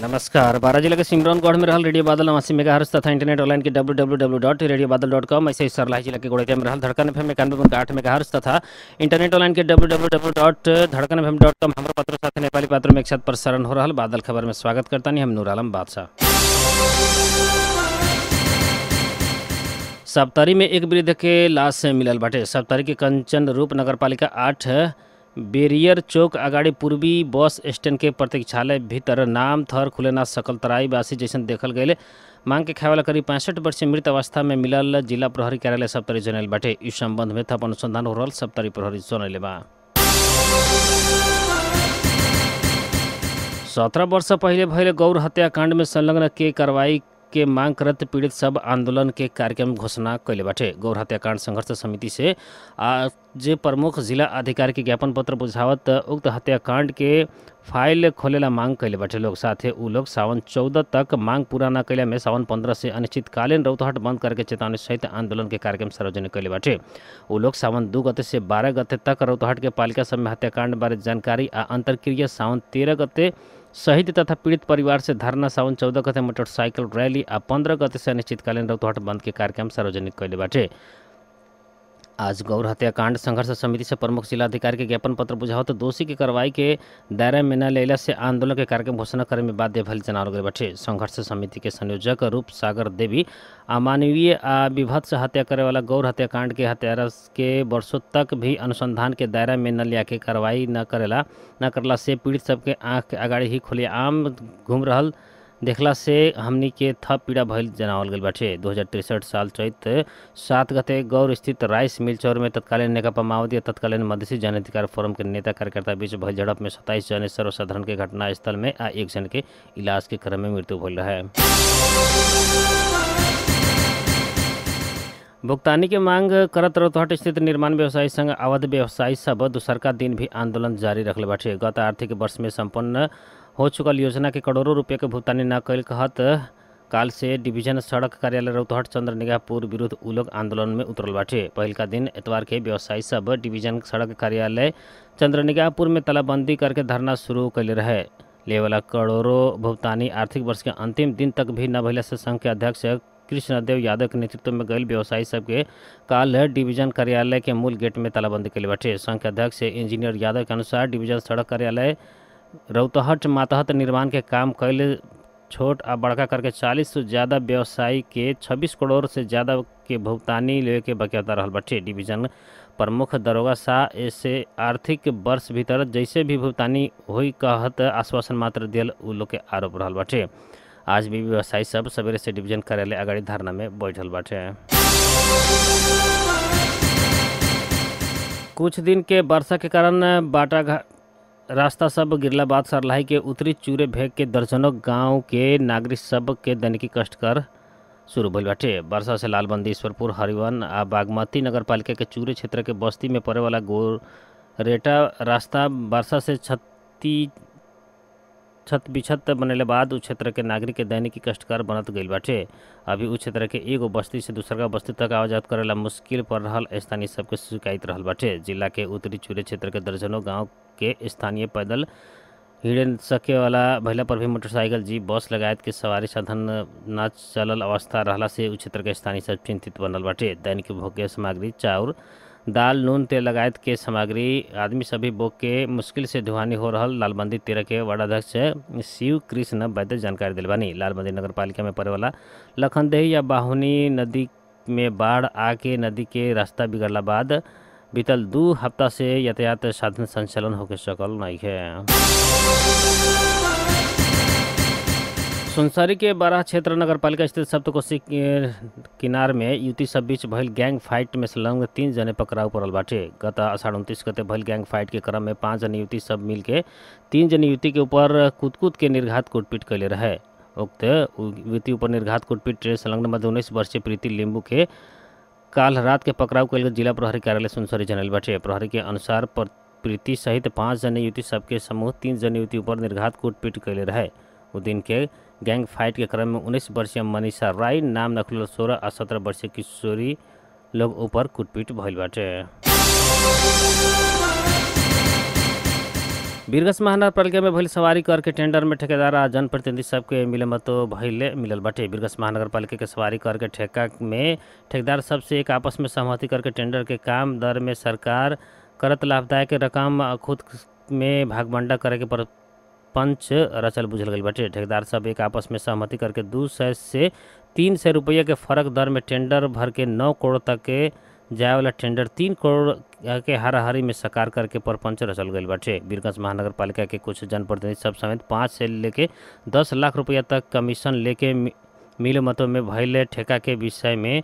नमस्कार बारह जिले के सिमरौन गढ़ में रहल रेडियो बादल नवासी मेगा हर्ष तथा इंटरनेट ऑनलाइन के W W W dot radio Badal dot com ऐसे ही सरलाई जिले के गोड़िया में रहल धड़कन एफ एम इक्यानवे पॉइंट आठ मेगा हर्ष तथा इंटरनेट ऑनलाइन के W W W dot Dhadkan F M dot com हमारे पत्र साथ नेपाली पत्र में एक साथ प्रसारण हो रहा बादल खबर में स्वागत करता नहीं हम नूर आलम बादशाह सप्तारी में एक वृद्ध के लाश मिलल बाटे सप्तारी के कंचन रूप नगर पालिका आठ बेरियर चौक अगाडि पूर्वी बस स्टैंड के प्रतीक्षालय भीतर नाम थर खुलेना सकल तराईवासी जैसन देखल गए मांग के खाए करीब पैंसठ वर्षीय मृत अवस्था में मिलल जिला प्रहरी कार्यालय सप्तरी जोनल बाटे इस संबंध में थप अनुसंधान हो रहा सप्तरी प्रहरी जोनल में सत्रह वर्ष पहले भैले गौर हत्याकांड में संलग्न के कार्रवाई के मांग करत पीड़ित सब आंदोलन के कार्यक्रम घोषणा ले बाटे गौर हत्याकांड संघर्ष समिति से आज प्रमुख जिला अधिकारी के ज्ञापन पत्र बुझावत उक्त हत्याकांड के फाइल खोलेला मांग कैले बाटे लोग साथे उ लोग सावन चौदह तक मांग पूरा न कैला में सावन पंद्रह से अनिश्चितकालीन रौतहट बंद करके चेतावनी सहित आंदोलन के कार्यक्रम सार्वजनिक ले बाटे उ लोग सावन दू गते से बारह गते तक रौतहट के पालिका सब में हत्याकांड बारे जानकारी आ अंतरक्रिया सावन तेरह गते शहीद तथा पीड़ित परिवार से धरना साउन चौध गते मोटरसाइकल रैली आ पन्ध्र गते अनिश्चितकालीन रौतहट के कार्यक्रम सार्वजनिक कहिले बाटे आज गौर हत्याकांड संघर्ष समिति से प्रमुख जिलाधिकारी के ज्ञापन पत्र बुझाओ तो दोषी की कार्रवाई के दायरे में न लेला से आंदोलन के कार्यक्रम घोषणा करे में बाध्य भल जनावर गए बैठे संघर्ष समिति के संयोजक रूप सागर देवी अमानवीय आ विभत्स हत्या करे वाला गौर हत्याकांड के हत्यारा के वर्षों तक भी अनुसंधान के दायरा में न लिया के कार्रवाई न करेला न करला से पीड़ित सबके आँख के अगाड़ी ही आम घूम रहा देखला से हमनी के थप पीड़ा भय जनावल गए बाटे दो साल चैत सात गते गौर स्थित राइस मिल चौर में तत्कालीन नेकपा माओवादी और तत्कालीन मधेसी जन अधिकार फोरम के नेता कार्यकर्ता बीच भइल झड़प में सत्ताईस जन सर्वसाधारण के घटना स्थल में आ एक जन के इलाज के क्रम में मृत्यु भइल रहे भुगतानी के मांग करत रौतहट स्थित निर्माण व्यवसायी संघ अवध व्यवसायी सब दूसरका दिन भी आंदोलन जारी रखले बाटे गत आर्थिक वर्ष में संपन्न हो चुकल योजना के करोड़ों रुपये के भुगतानी न कल कहत काल से डिवीजन सड़क कार्यालय रौतहट चंद्र निगाहपुर विरुद्ध उ लोग आंदोलन में उतरल बाटे पहलका दिन एतवार के व्यवसायी सब डिवीजन सड़क कार्यालय चंद्र निगाहपुर में तालाबंदी करके धरना शुरू कैले रहे वाला करोड़ों भुगतानी आर्थिक वर्ष के अंतिम दिन तक भी न भले से संघ के अध्यक्ष कृष्णदेव यादव के नेतृत्व में गए व्यवसायी सबके काल डिवीजन कार्यालय के मूल गेट में तालाबंदी कल बाटे संघ के अध्यक्ष इंजीनियर यादव के अनुसार डिवीजन सड़क कार्यालय रौतहट मातहत निर्माण के काम कैले छोट आ बड़का करके चालीस से ज़्यादा व्यवसायी के छब्बीस करोड़ से ज़्यादा के भुगतानी ले के बक्यौता रहा बटे डिवीजन प्रमुख दरोगा शाह ऐसे आर्थिक वर्ष भीतर जैसे भी भुगतानी हो कहत आश्वासन मात्र दिल उ के आरोप रहा बटे आज भी व्यवसायी सब सवेरे से डिवीजन कार्यालय अगाड़ी धारणा में बैठल बटे कुछ दिन के वर्षा के कारण बाटा रास्ता सब गिरलाबाद सरलाही के उत्तरी चूरे भेग के दर्जनों गांव के नागरिक सब के दैनिकी कष्ट कर शुरू भल बाटे वर्षा से लालबंदी ईश्वरपुर हरिवन आ बागमती नगर पालिका के चूरे क्षेत्र के बस्ती में पड़े वाला गोरेटा रास्ता वर्षा से छत्ती छत बिछत बनले बाद उस क्षेत्र के नागरिक के दैनिकी कर बनत गई बाटे अभी उस क्षेत्र के एगो बस्ती से दूसरा बस्ती तक आवाजात करेला मुश्किल पड़ रहा स्थानीय सबके शिकायत रहा बाटे जिला के उत्तरी चूरे क्षेत्र के दर्जनों गाँव के स्थानीय पैदल हिडन सके वाला भैला पर भी मोटरसाइकिल जीप बस लगायत के सवारी साधन न चलल अवस्था रहला से उस क्षेत्र के स्थानीय सब चिंतित बनल बाटे दैनिक भोग्य सामग्री चाउर दाल नून तेल लगायत के सामग्री आदमी सभी बोक के मुश्किल से धुआनी हो रहा लालबंदी तेरह के अध्यक्ष शिव कृष्ण वैद्य जानकारी दिलवानी लालबंदी नगर पालिका में पड़े वाला लखनदेही या बाहुनी नदी में बाढ़ आके नदी के रास्ता बिगड़ला बाद बीतल दू हफ्ता से यातायात साधन संचालन होके सकल नहीं है सुनसरी के बारह क्षेत्र नगर पालिका स्थित सप्तकोशी किनार में युवती सब बीच भल गैंग फाइट में संलग्न तीन जने पकड़ाव पड़ल बाटे गत अषाढ़ उनतीस गते भल गैंग फाइट के क्रम में पाँच जन युवती सब मिल के तीन जन युवती के ऊपर कूदकूद के निर्घात कूटपीट कैले रहे उक्त युवती ऊपर निर्घात कूटपीट संलग्न मध्य उन्नीस वर्षीय प्रीति लिंबू के काल रात के पकड़ाव के लिए जिला प्रहरी कार्यालय सुनसरी जनल बटे प्रहरी के अनुसार प्रीति सहित पाँच जन युवती सबके समूह तीन जन युवती ऊपर निर्घात कूटपीट कैले रहे उ दिन के गैंग फाइट के क्रम में उन्नीस वर्षीय मनीषा राय नाम नखुल सोलह और सत्रह वर्षीय किशोरी लोग ऊपर कूटपीट भैल बाटे बीरगस महानगरपालिका में भले सवारी करके टेंडर में ठेकेदार आ जनप्रतिनिधि सबके मिले मतो भले मिलल बटे बीरगस महानगरपालिका के सवारी करके ठेका में ठेकेदार सबसे एक आपस में सहमति करके टेंडर के काम दर में सरकार करत लाभदायक रकम खुद में भागबंडा करे के पंच रचल बुझल गई बटे ठेकेदार सब एक आपस में सहमति करके दू सौ से तीन सौ रुपये के फर्क दर में टेंडर भर के नौ करोड़ तक के जाए वाला टेंडर तीन करोड़ के हाराहारी में सकार करके परपंच रचल गए बाटे बीरगंज महानगर पालिका के कुछ जनप्रतिनिधि सब समेत पाँच से लेके दस लाख रुपया तक कमीशन लेके मिल मतों में भैले ठेका के विषय में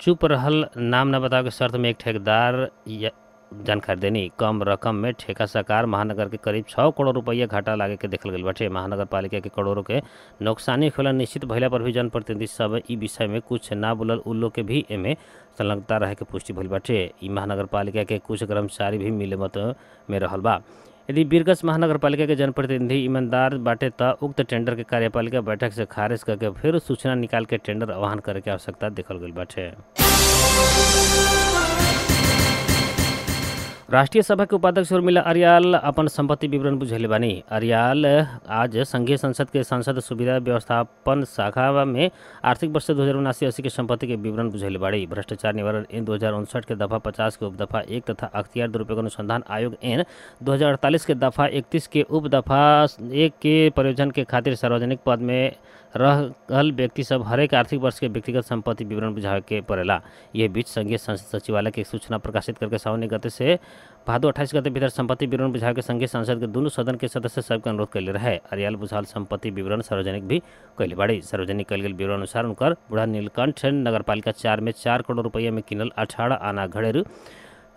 चुप रहल नाम न बताओ के शर्त में एक ठेकेदार जानकारी देनी कम रकम में ठेका सरकार महानगर के करीब छः करोड़ रुपया घाटा लागे के देखल गए बटे महानगर पालिका के करोड़ों के नुकसानी खुला निश्चित भैया पर भी जनप्रतिनिधि सब इस विषय में कुछ ना बोलल उ लोग के भी एमे संलग्नता रहे के पुष्टि भल बटे महानगर पालिका के कुछ कर्मचारी भी मिलमत में रहल बा यदि बीरगंज महानगर पालिका के जनप्रतिनिधि ईमानदार बाटे त उक्त टेंडर के कार्यपालिका बैठक से खारिज करके फिर सूचना निकाल के टेंडर आह्वान करे के आवश्यकता देखल गेल बाटे राष्ट्रीय सभा के उपाध्यक्ष उर्मिला अरियाल अपन संपत्ति विवरण बुझे बानी अरियाल आज संघीय संसद के संसद सुविधा व्यवस्थापन शाखा में आर्थिक वर्ष दो हज़ार उनासी अस्सी के संपत्ति के विवरण बुझेल बाड़ी भ्रष्टाचार निवारण एन दो हज़ार उनसठ के दफा पचास के उपदफा एक तथा अख्तियार दुरुपयोग अनुसंधान आयोग एन दो हज़ार अड़तालीस के दफा इकतीस के उपदफा एक के प्रयोजन के खातिर सार्वजनिक पद में रहल व्यक्ति सब हरेक आर्थिक वर्ष के व्यक्तिगत संपत्ति विवरण बुझावे के पड़ेला ये बीच संघीय संसद सचिवालय की सूचना प्रकाशित करके सामने गति से भादो अट्ठाईस गते भीतर संपत्ति विवरण बुझावे के संघीय संसद के दोनों सदन के सदस्य सबके अनुरोध कैले रहे अरियाल बुझाल संपत्ति विवरण सार्वजनिक भी कैले बड़ी सार्वजनिक कैल गए विवरण अनुसार उनका बूढ़ा नीलकंठ पालिका चार में चार करोड़ रुपया में किनल अठारह आना घड़ेरू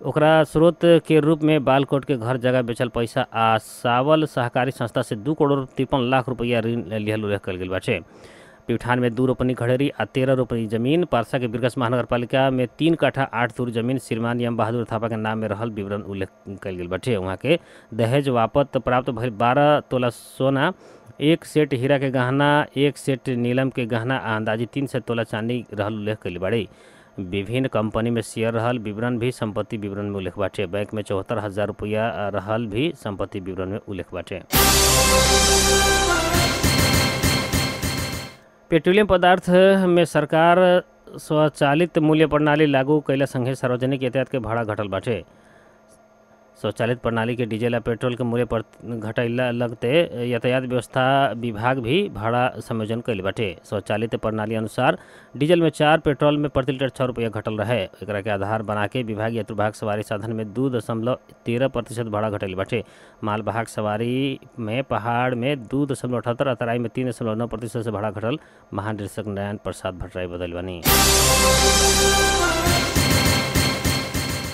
ओकरा स्रोत के रूप में बालकोट के घर जगह बेचल पैसा आ सावल सहकारी संस्था से दू करोड़ तिरपन लाख रुपया ऋण लिहल उल्लेख कल पिठान में दू रोपनी घड़ेरी आ तेरह रोपनी जमीन पारसा के बिरगस महानगर पालिका में तीन काठा आठ दूर जमीन श्रीमान यम बहादुर थापा के नाम में रहल विवरण उल्लेख कल गया बाटे वहाँ के दहेज वापत प्राप्त भर बारह तोला सोना एक सेट हीरा के गहना एक सेट नीलम के गहना आ अंदाजी तीन से तोला चांदी रहल उल्लेख कल बाड़ी विभिन्न कंपनी में शेयर रहल विवरण भी संपत्ति विवरण में उल्लेख बाटे बैंक में चौहत्तर हजार रुपया रहल भी संपत्ति विवरण में उल्लेख बाटे पेट्रोलियम पदार्थ में सरकार स्वचालित मूल्य प्रणाली लागू कैला संगे सार्वजनिक यातायात के भाड़ा घटल बाटे स्वचालित प्रणाली के डीजल या पेट्रोल के मूल्य पर घटैला लगते यातायात व्यवस्था विभाग भी भाड़ा संयोजन कैल बाटे स्वचालित प्रणाली अनुसार डीजल में चार पेट्रोल में प्रति लीटर छः रुपया घटल रहे एक के आधार बना के विभाग यात्रुवाहक सवारी साधन में दू दशमलव तेरह प्रतिशत भाड़ा घटल बाटे मालवाहक सवारी में पहाड़ में दू दशमलव अठहत्तर अतराई में तीन दशमलव नौ प्रतिशत से भाड़ा घटल महानिदेशक नारायण प्रसाद भट्टराई बदलवानी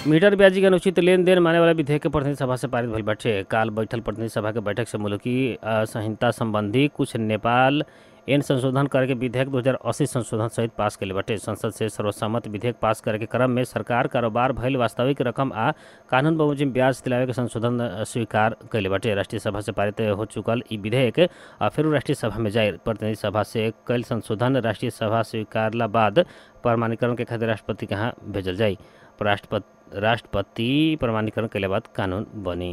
मीटर ब्याजी के अनुचित लेन देन माने वाला विधेयक के प्रतिनिधि सभा से पारित भइल बाटे काल बैठल प्रतिनिधि सभा के बैठक से मुल्की संहिता संबंधी कुछ नेपाल एन संशोधन करके विधेयक 2080 संशोधन सहित पास लिए बटे संसद से सर्वसम्मत विधेयक पास करे के क्रम में सरकार कारोबार भल वास्तविक रकम आ कानून बमोजिम ब्याज दिलावे के संशोधन स्वीकार कैले बटे राष्ट्रीय सभा से पारित हो चुकल इ विधेयक आ फिर राष्ट्रीय सभा में जाए प्रतिनिधि सभा से कल संशोधन राष्ट्रीय सभा स्वीकारला बाद प्रमाणीकरण के खातिर राष्ट्रपति के यहाँ भेजल जाए राष्ट्रपति राष्ट्रपति प्रमाणीकरण कैले बाद कानुन बने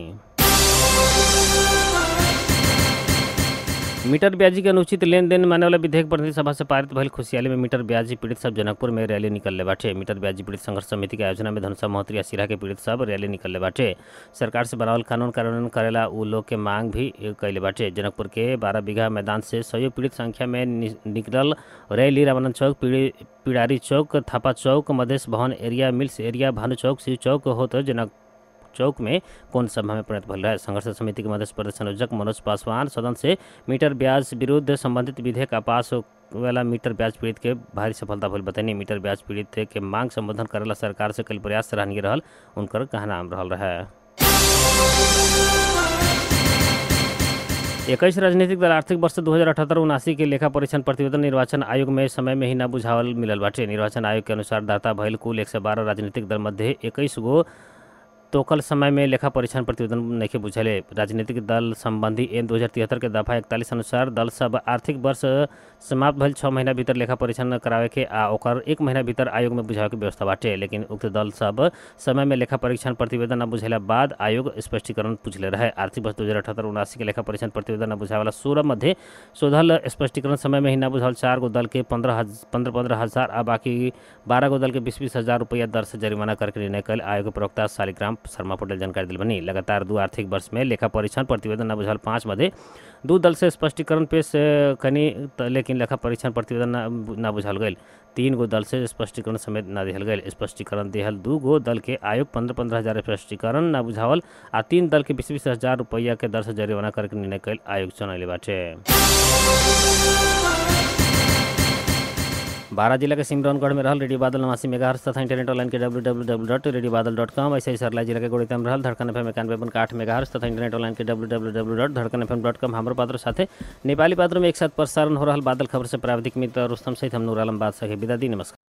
मीटर ब्याजी के अनुचित लेन देन मानने वाला विधेयक प्रतिनिधि सभा से पारित भले खुशियाली में मीटर ब्याजी पीड़ित सब जनकपुर में रैली निकलले बाटे मीटर ब्याजी पीड़ित संघर्ष समिति के आयोजना में धनसा मोहत्री आ सिरा के पीड़ित सब रैली निकलले बाटे सरकार से बनावल कानून कार्यान्वयन करेला उ लोग के मांग भी कैले बाटे जनकपुर के बारह बीघा मैदान से सौ पीड़ित संख्या में निकलल रैली रामानंद चौक पिड़ारी चौक थापा चौक Madhesh Bhawan area mills area Bhanu चौक शिव चौक होते जनक चौक में कौन सभा में परिणत भल रहा है संघर्ष समिति के मध्य प्रदेश संयोजक मनोज पासवान सदन से मीटर ब्याज विरुद्ध संबंधित विधेयक आपास वाला मीटर ब्याज पीड़ित के भारी सफलता भल बतनी मीटर ब्याज पीड़ित के मांग संबोधन करेला सरकार से कल प्रयास सराहनीय रहा उनकर कहना आम रहा इक्कीस राजनीतिक दल आर्थिक वर्ष दो हज़ार अठहत्तर उनासी के लेखा परीक्षण प्रतिवेदन निर्वाचन आयोग में समय में ही न बुझावल मिलल बाटे निर्वाचन आयोग के अनुसार दाता भइल कुल एक सौ बारह राजनीतिक दल मध्य इक्कीस गो तोकल समय में लेखा परीक्षण प्रतिवेदन नहीं बुझल राजनीतिक दल संबंधी एन दो हज़ार तिहत्तर के दफा इकतालीस अनुसार दल सब आर्थिक वर्ष समाप्त भल छः महीना भीतर लेखा परीक्षण करावे के आ और एक महीना भीतर आयोग में बुझावे के व्यवस्था बाटे लेकिन उक्त दल सब समय में लेखा परीक्षण प्रतिवेदन न बुझे बाद आयोग स्पष्टीकरण पूछले रहे आर्थिक वर्ष दो हज़ार अठहत्तर उनासी के लेखा परीक्षण प्रतिवेदन न बुझा वाला सोलह मध्य शोधल स्पष्टीकरण समय में ही न बुझल चार गो दल के पंद्रह पंद्रह पंद्रह हज़ार आ बाकी बारह गो दल के बीस बीस हज़ार रुपया दर से जरिमाना करके निर्णय कल आयोग के प्रवक्ता शालिग्राम शर्मा पटेल जानकारी दिल लगातार दू आर्थिक वर्ष में लेखा परीक्षण प्रतिवेदन न बुझल पाँच मध्य दू दल से स्पष्टीकरण पेश कनी लेकिन लेखा परीक्षण प्रतिवेदन न बुझल गई तीन गो दल से स्पष्टीकरण समेत न दिहल गई स्पष्टीकरण दिहल दू गो दल के आयोग पंद्रह पंद्रह हजार स्पष्टीकरण न बुझावल आ तीन दल के बीस बीस हजार रुपया के दर से जरिमाना करके निर्णय कल आयोग सुनौले बाटे बारह जिला के सिमरौनगढ़ में रहल रेडियो बादल नवासी हर्ष तथा इंटरनेट ऑनलाइन के W W W dot radio Badal dot com ऐसे ही सरला जिला के गोड़ी में रहल धड़कन एफ एम इक्यानवे पॉइंट आठ हर्ष तथा इंटरनेट ऑनलाइन के W W W dot Dhadkan F M dot com हमारे पात्र साथ नेपाली पात्र में एक साथ प्रसारण हो रहा बादल खबर से प्राविधिक मित्र उत्तम सहित हम नूर आलम बादशाह सके विदा दी नमस्कार